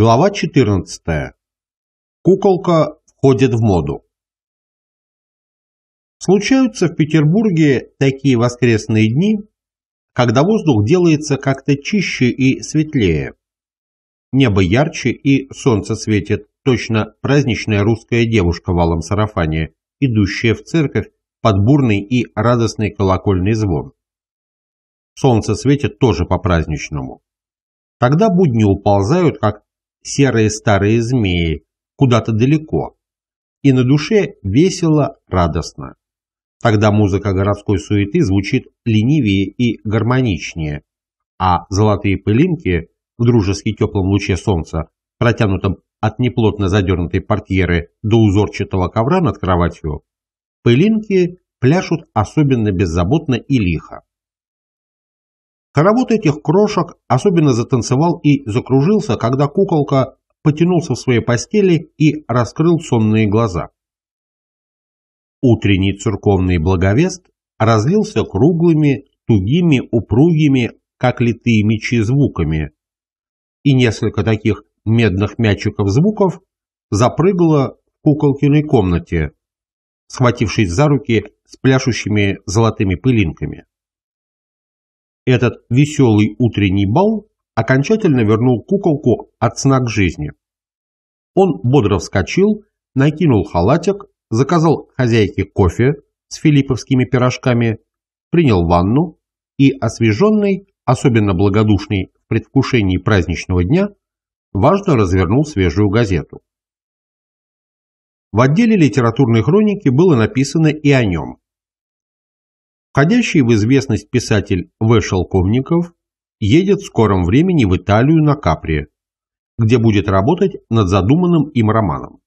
Глава 14. Куколка входит в моду. Случаются в Петербурге такие воскресные дни, когда воздух делается как-то чище и светлее. Небо ярче и солнце светит, точно праздничная русская девушка в алом сарафане, идущая в церковь под бурный и радостный колокольный звон. Солнце светит тоже по-праздничному. Тогда будни уползают, как серые старые змеи, куда-то далеко, и на душе весело, радостно. Тогда музыка городской суеты звучит ленивее и гармоничнее, а золотые пылинки в дружески теплом луче солнца, протянутом от неплотно задернутой портьеры до узорчатого ковра над кроватью, пылинки пляшут особенно беззаботно и лихо. Хоровод этих крошек особенно затанцевал и закружился, когда куколка потянулся в своей постели и раскрыл сонные глаза. Утренний церковный благовест разлился круглыми, тугими, упругими, как литые мечи звуками, и несколько таких медных мячиков звуков запрыгало в куколкиной комнате, схватившись за руки с пляшущими золотыми пылинками. Этот веселый утренний бал окончательно вернул куколку от сна к жизни. Он бодро вскочил, накинул халатик, заказал хозяйке кофе с филипповскими пирожками, принял ванну и, освеженный, особенно благодушный в предвкушении праздничного дня, важно развернул свежую газету. В отделе литературной хроники было написано и о нем. Входящий в известность писатель В. Шелковников едет в скором времени в Италию на Капри, где будет работать над задуманным им романом.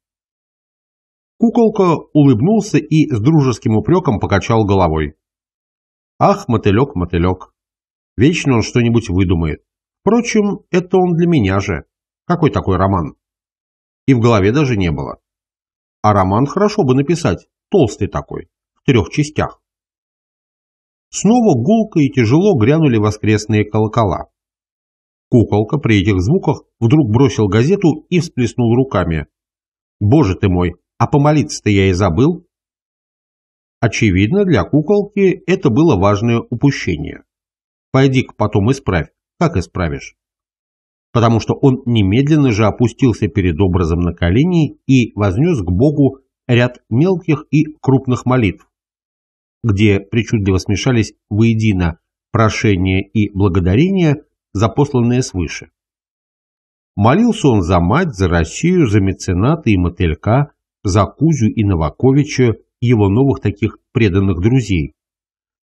Куколка улыбнулся и с дружеским упреком покачал головой. «Ах, мотылек, мотылек! Вечно он что-нибудь выдумает. Впрочем, это он для меня же. Какой такой роман?» И в голове даже не было. А роман хорошо бы написать, толстый такой, в трех частях. Снова гулко и тяжело грянули воскресные колокола. Куколка при этих звуках вдруг бросил газету и всплеснул руками. «Боже ты мой, а помолиться-то я и забыл!» Очевидно, для куколки это было важное упущение. «Пойди-ка потом исправь. Как исправишь?» потому что он немедленно же опустился перед образом на колени и вознес к Богу ряд мелких и крупных молитв, где причудливо смешались воедино прошение и благодарение, за запосланные свыше. Молился он за мать, за Россию, за мецената и мотылька, за Кузю и Новаковича, его новых таких преданных друзей,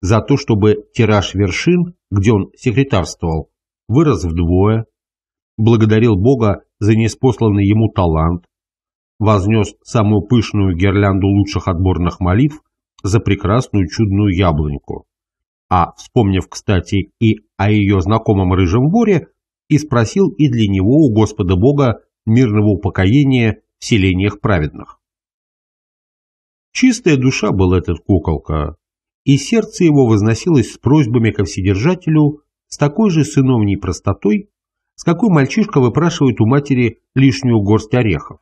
за то, чтобы тираж вершин, где он секретарствовал, вырос вдвое, благодарил Бога за неспосланный ему талант, вознес самую пышную гирлянду лучших отборных молитв за прекрасную чудную яблоньку. А, вспомнив, кстати, и о ее знакомом рыжем воре, и спросил и для него у Господа Бога мирного упокоения в селениях праведных. Чистая душа был этот куколка, и сердце его возносилось с просьбами ко Вседержателю с такой же сыновней простотой, с какой мальчишка выпрашивает у матери лишнюю горсть орехов.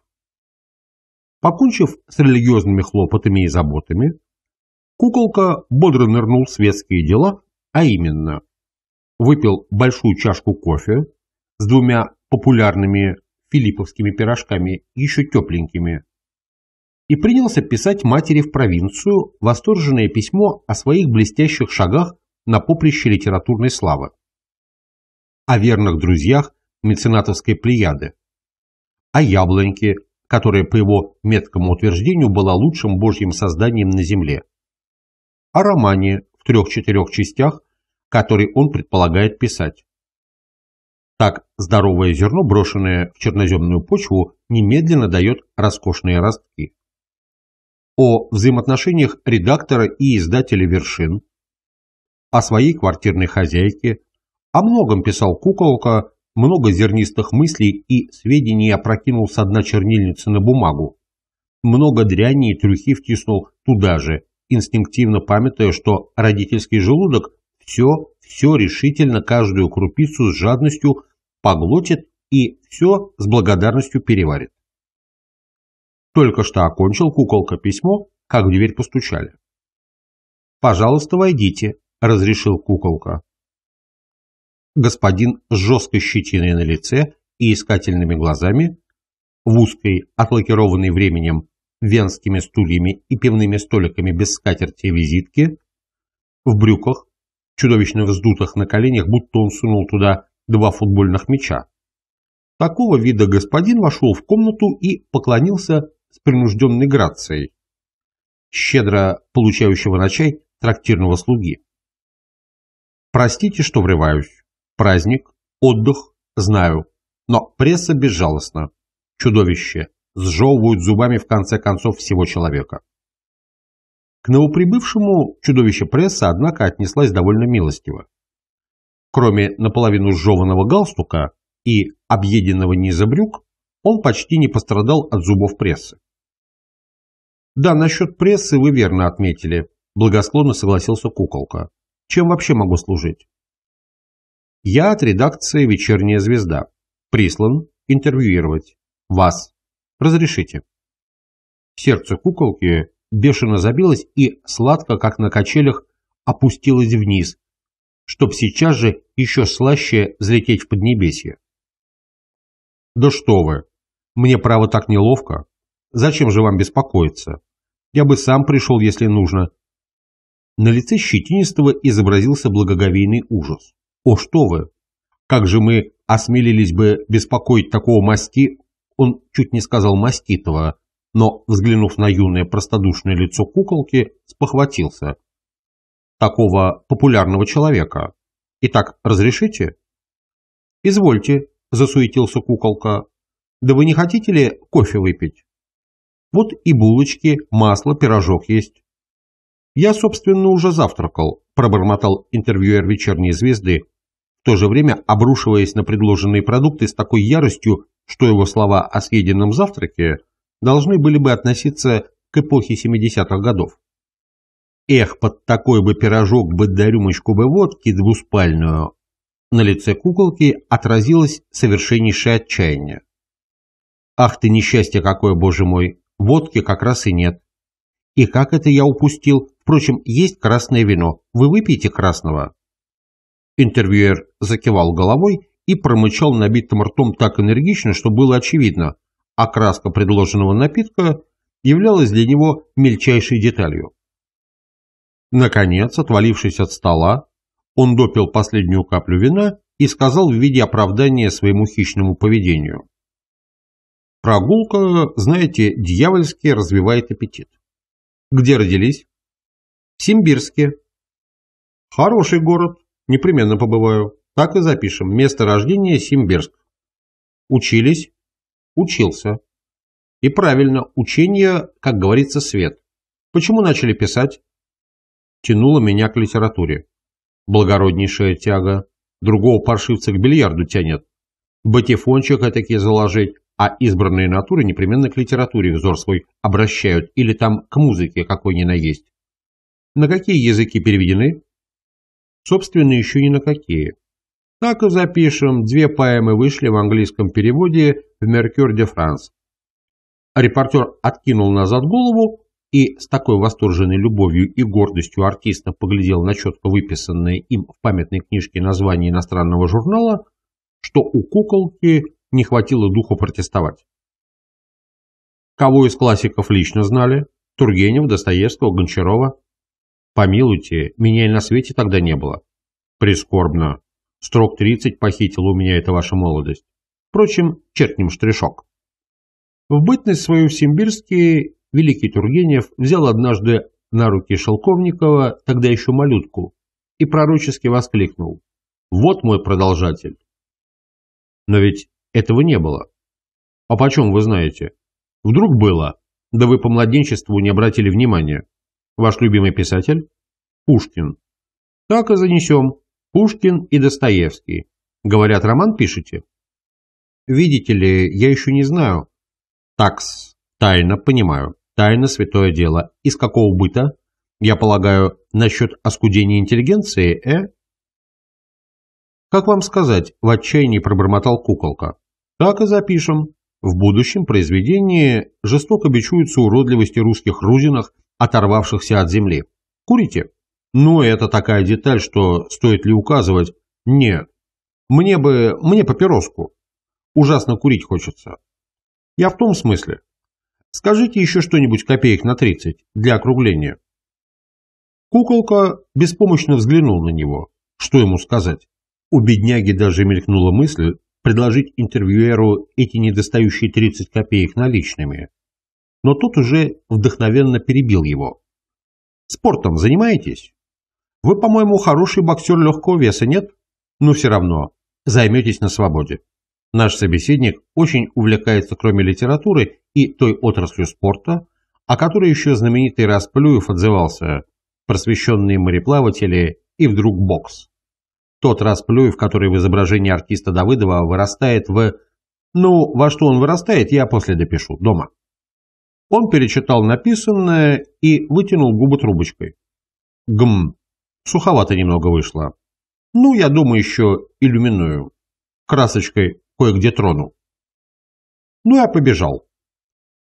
Покончив с религиозными хлопотами и заботами, Куколка бодро нырнул в светские дела, а именно выпил большую чашку кофе с двумя популярными филипповскими пирожками, еще тепленькими, и принялся писать матери в провинцию восторженное письмо о своих блестящих шагах на поприще литературной славы, о верных друзьях меценатовской плеяды, о яблоньке, которая, по его меткому утверждению, была лучшим божьим созданием на земле, о романе в трех-четырех частях, который он предполагает писать. Так здоровое зерно, брошенное в черноземную почву, немедленно дает роскошные ростки. О взаимоотношениях редактора и издателя вершин, о своей квартирной хозяйке, о многом писал Куколка, много зернистых мыслей и сведений опрокинул с дна чернильницы на бумагу, много дряни и трюхи втиснул туда же, инстинктивно памятая, что родительский желудок все, все решительно, каждую крупицу с жадностью поглотит и все с благодарностью переварит. Только что окончил куколка письмо, как в дверь постучали. «Пожалуйста, войдите», — разрешил куколка. Господин с жесткой щетиной на лице и искательными глазами, в узкой, отлакированной временем, венскими стульями и пивными столиками без скатерти и визитки, в брюках, чудовищно вздутых на коленях, будто он сунул туда два футбольных мяча. Такого вида господин вошел в комнату и поклонился с принужденной грацией, щедро получающего на чай трактирного слуги. «Простите, что врываюсь. Праздник, отдых, знаю, но пресса безжалостна. Чудовище, сжевывают зубами в конце концов всего человека. К новоприбывшему чудовище пресса, однако, отнеслась довольно милостиво. Кроме наполовину сжеванного галстука и объеденного низа брюк, он почти не пострадал от зубов прессы. «Да, насчет прессы вы верно отметили», – благосклонно согласился куколка. «Чем вообще могу служить?» «Я от редакции «Вечерняя звезда». Прислан интервьюировать вас. Разрешите». Сердце куколки бешено забилось и, сладко, как на качелях, опустилось вниз, чтоб сейчас же еще слаще взлететь в Поднебесье. «Да что вы! Мне, право, так неловко. Зачем же вам беспокоиться? Я бы сам пришел, если нужно». На лице Щетинистого изобразился благоговейный ужас. «О, что вы! Как же мы осмелились бы беспокоить такого масти он чуть не сказал Маститова, но, взглянув на юное простодушное лицо куколки, спохватился. «Такого популярного человека. Итак, разрешите?» «Извольте», — засуетился куколка. «Да вы не хотите ли кофе выпить?» «Вот и булочки, масло, пирожок есть». «Я, собственно, уже завтракал», — пробормотал интервьюер «Вечерней звезды», в то же время обрушиваясь на предложенные продукты с такой яростью, что его слова о съеденном завтраке должны были бы относиться к эпохе 70-х годов. Эх, под такой бы пирожок бы да рюмочку бы водки двуспальную. На лице куколки отразилось совершеннейшее отчаяние. Ах ты несчастье какое, боже мой, водки как раз и нет. И как это я упустил? Впрочем, есть красное вино. Вы выпьете красного? Интервьюер закивал головой и промычал набитым ртом так энергично, что было очевидно, окраска предложенного напитка являлась для него мельчайшей деталью. Наконец, отвалившись от стола, он допил последнюю каплю вина и сказал в виде оправдания своему хищному поведению. Прогулка, знаете, дьявольски развивает аппетит. Где родились? В Симбирске. Хороший город, непременно побываю. Так и запишем. Место рождения Симбирск. Учились. Учился. И правильно, учение, как говорится, свет. Почему начали писать? Тянуло меня к литературе. Благороднейшая тяга. Другого паршивца к бильярду тянет. Батифончик этакий заложить, а избранные натуры непременно к литературе взор свой обращают или там к музыке какой ни на есть. На какие языки переведены? Собственно, еще ни на какие. Так и запишем, две поэмы вышли в английском переводе в «Меркюр де Франс». Репортер откинул назад голову и с такой восторженной любовью и гордостью артиста поглядел на четко выписанное им в памятной книжке название иностранного журнала, что у куколки не хватило духу протестовать. Кого из классиков лично знали? Тургенев, Достоевского, Гончарова? Помилуйте, меня и на свете тогда не было. Прискорбно, Строк 30 похитила у меня эта ваша молодость. Впрочем, черкнем штришок. В бытность свою в Симбирске великий Тургенев взял однажды на руки Шелковникова, тогда еще малютку, и пророчески воскликнул. «Вот мой продолжатель!» Но ведь этого не было. А почем вы знаете? Вдруг было, да вы по младенчеству не обратили внимания. Ваш любимый писатель? Пушкин. Так и занесем. Пушкин и Достоевский. Говорят, роман пишете? Видите ли, я еще не знаю. Такс. Тайно, понимаю. Тайна – святое дело. Из какого быта? Я полагаю, насчет оскудения интеллигенции, э? Как вам сказать, в отчаянии пробормотал куколка. Так и запишем. В будущем произведении жестоко бичуются уродливости русских рузинах, оторвавшихся от земли. Курите? Ну, это такая деталь, что стоит ли указывать? Нет. Мне бы... Мне папироску. Ужасно курить хочется. Я в том смысле. Скажите еще что-нибудь копеек на 30 для округления. Куколка беспомощно взглянул на него. Что ему сказать? У бедняги даже мелькнула мысль предложить интервьюеру эти недостающие 30 копеек наличными. Но тот уже вдохновенно перебил его. «Спортом занимаетесь?» Вы, по-моему, хороший боксер легкого веса, нет? Но ну, все равно, займетесь на свободе. Наш собеседник очень увлекается кроме литературы и той отраслью спорта, о которой еще знаменитый Расплюев отзывался «Просвещенные мореплаватели» и вдруг бокс. Тот Расплюев, который в изображении артиста Давыдова вырастает в... Ну, во что он вырастает, я после допишу, дома. Он перечитал написанное и вытянул губы трубочкой. Гм, Суховато немного вышло. Ну, я думаю, еще иллюминую. Красочкой кое-где трону. Ну, я побежал.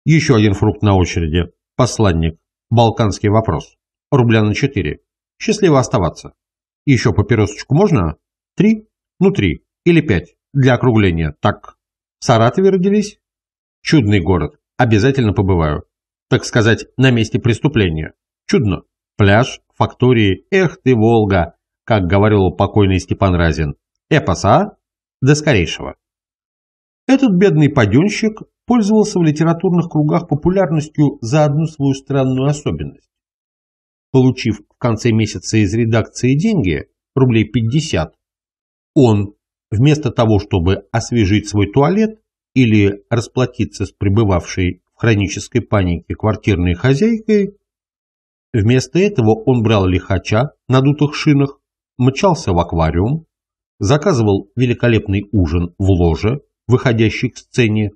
Еще один фрукт на очереди. Посланник. Балканский вопрос. Рубля на четыре. Счастливо оставаться. Еще папиросочку можно? Три? Ну, три. Или пять. Для округления. Так. В Саратове родились? Чудный город. Обязательно побываю. Так сказать, на месте преступления. Чудно пляж, фактории, эх ты, Волга, как говорил покойный Степан Разин. Эпос, а? До скорейшего. Этот бедный паденщик пользовался в литературных кругах популярностью за одну свою странную особенность. Получив в конце месяца из редакции деньги, рублей 50, он, вместо того, чтобы освежить свой туалет или расплатиться с пребывавшей в хронической панике квартирной хозяйкой, Вместо этого он брал лихача на дутых шинах, мчался в аквариум, заказывал великолепный ужин в ложе, выходящий к сцене,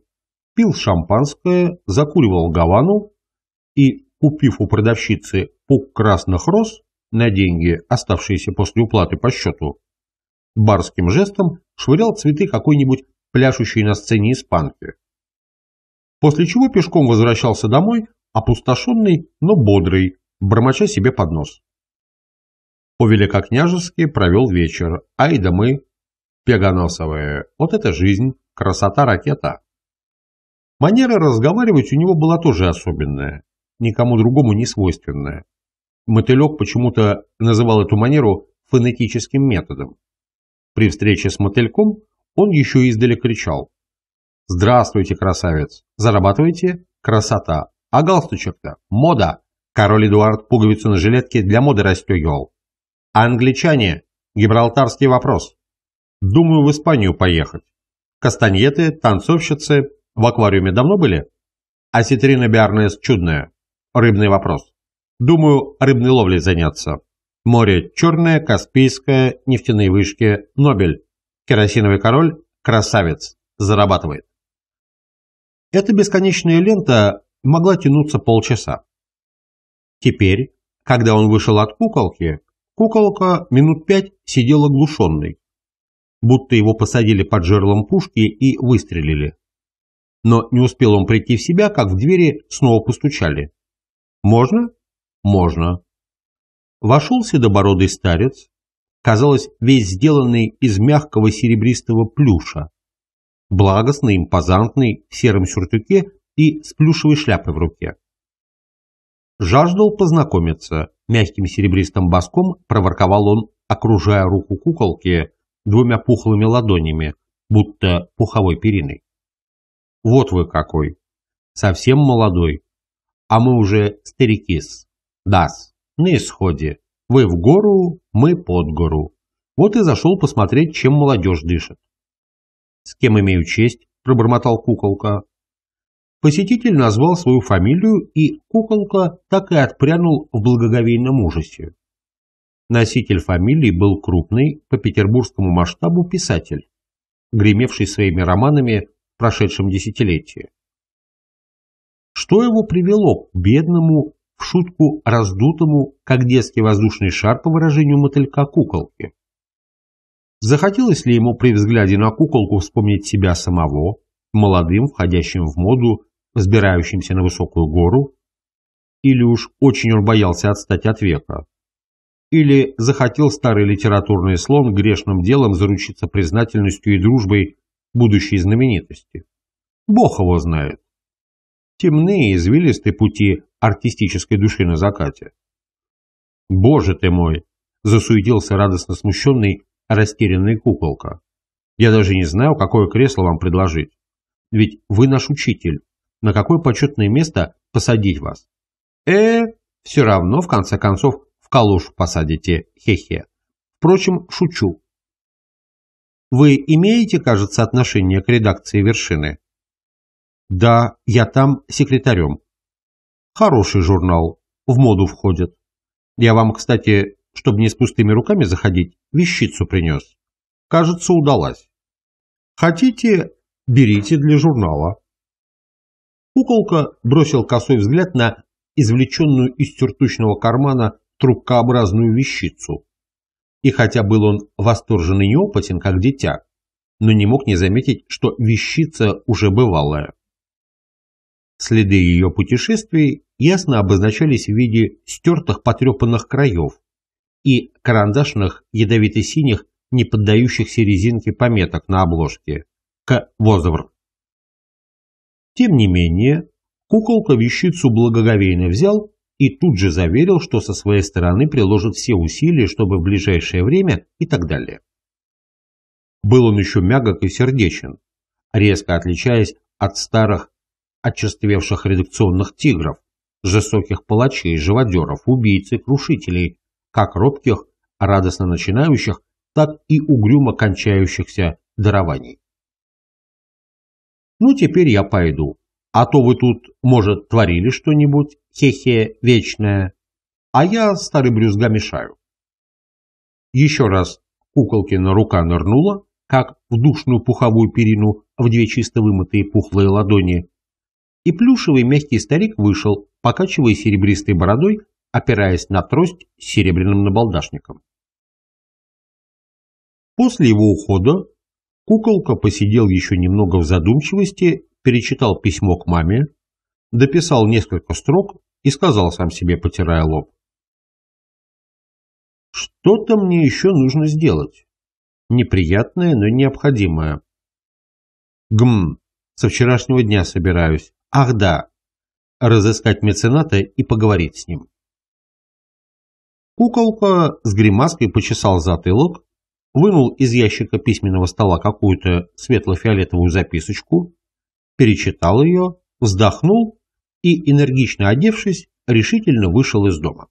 пил шампанское, закуривал гавану и, купив у продавщицы пук красных роз на деньги, оставшиеся после уплаты по счету, барским жестом швырял цветы какой-нибудь пляшущей на сцене испанки. После чего пешком возвращался домой, опустошенный, но бодрый, бормоча себе под нос. По-великокняжески провел вечер, ай да мы, пеганосовые, вот это жизнь, красота ракета. Манера разговаривать у него была тоже особенная, никому другому не свойственная. Мотылек почему-то называл эту манеру фонетическим методом. При встрече с мотыльком он еще издали кричал. «Здравствуйте, красавец! Зарабатывайте? Красота! А галстучек-то? Мода!» Король Эдуард пуговицу на жилетке для моды расстегивал. А англичане? Гибралтарский вопрос. Думаю, в Испанию поехать. Кастаньеты, танцовщицы в аквариуме давно были? А ситрина биарнес чудная. Рыбный вопрос. Думаю, рыбной ловлей заняться. Море черное, Каспийское, нефтяные вышки, Нобель. Керосиновый король, красавец, зарабатывает. Эта бесконечная лента могла тянуться полчаса. Теперь, когда он вышел от куколки, куколка минут пять сидела глушенной, будто его посадили под жерлом пушки и выстрелили. Но не успел он прийти в себя, как в двери снова постучали. «Можно?» «Можно». Вошел седобородый старец, казалось, весь сделанный из мягкого серебристого плюша, благостный, импозантный, в сером сюртуке и с плюшевой шляпой в руке. Жаждал познакомиться. Мягким серебристым боском проворковал он, окружая руку куколки двумя пухлыми ладонями, будто пуховой периной. Вот вы какой. Совсем молодой. А мы уже старикис. Дас. На исходе. Вы в гору, мы под гору. Вот и зашел посмотреть, чем молодежь дышит. С кем имею честь? Пробормотал куколка. Посетитель назвал свою фамилию, и куколка так и отпрянул в благоговейном ужасе. Носитель фамилии был крупный, по петербургскому масштабу, писатель, гремевший своими романами в прошедшем десятилетии. Что его привело к бедному, в шутку раздутому, как детский воздушный шар по выражению мотылька куколки? Захотелось ли ему при взгляде на куколку вспомнить себя самого, молодым, входящим в моду, взбирающимся на высокую гору, или уж очень он боялся отстать от века, или захотел старый литературный слон грешным делом заручиться признательностью и дружбой будущей знаменитости. Бог его знает. Темные извилистые пути артистической души на закате. «Боже ты мой!» – засуетился радостно смущенный, растерянный куколка. «Я даже не знаю, какое кресло вам предложить. Ведь вы наш учитель, на какое почетное место посадить вас. э все равно, в конце концов, в калошу посадите, хе-хе. Впрочем, шучу. Вы имеете, кажется, отношение к редакции «Вершины»? Да, я там секретарем. Хороший журнал, в моду входит. Я вам, кстати, чтобы не с пустыми руками заходить, вещицу принес. Кажется, удалась. Хотите, берите для журнала. Куколка бросил косой взгляд на извлеченную из тюртучного кармана трубкообразную вещицу. И хотя был он восторжен и неопытен, как дитя, но не мог не заметить, что вещица уже бывалая. Следы ее путешествий ясно обозначались в виде стертых потрепанных краев и карандашных ядовито-синих, не поддающихся резинке пометок на обложке. К. Возовр. Тем не менее, куколка вещицу благоговейно взял и тут же заверил, что со своей стороны приложит все усилия, чтобы в ближайшее время и так далее. Был он еще мягок и сердечен, резко отличаясь от старых, отчествевших редакционных тигров, жестоких палачей, живодеров, убийц и крушителей, как робких, радостно начинающих, так и угрюмо кончающихся дарований. Ну, теперь я пойду. А то вы тут, может, творили что-нибудь, хе-хе, вечное. А я, старый брюзга, мешаю. Еще раз куколкина рука нырнула, как в душную пуховую перину в две чисто вымытые пухлые ладони, и плюшевый мягкий старик вышел, покачивая серебристой бородой, опираясь на трость с серебряным набалдашником. После его ухода Куколка посидел еще немного в задумчивости, перечитал письмо к маме, дописал несколько строк и сказал сам себе, потирая лоб. «Что-то мне еще нужно сделать. Неприятное, но необходимое. Гм, со вчерашнего дня собираюсь. Ах да, разыскать мецената и поговорить с ним». Куколка с гримаской почесал затылок, вынул из ящика письменного стола какую-то светло-фиолетовую записочку, перечитал ее, вздохнул и, энергично одевшись, решительно вышел из дома.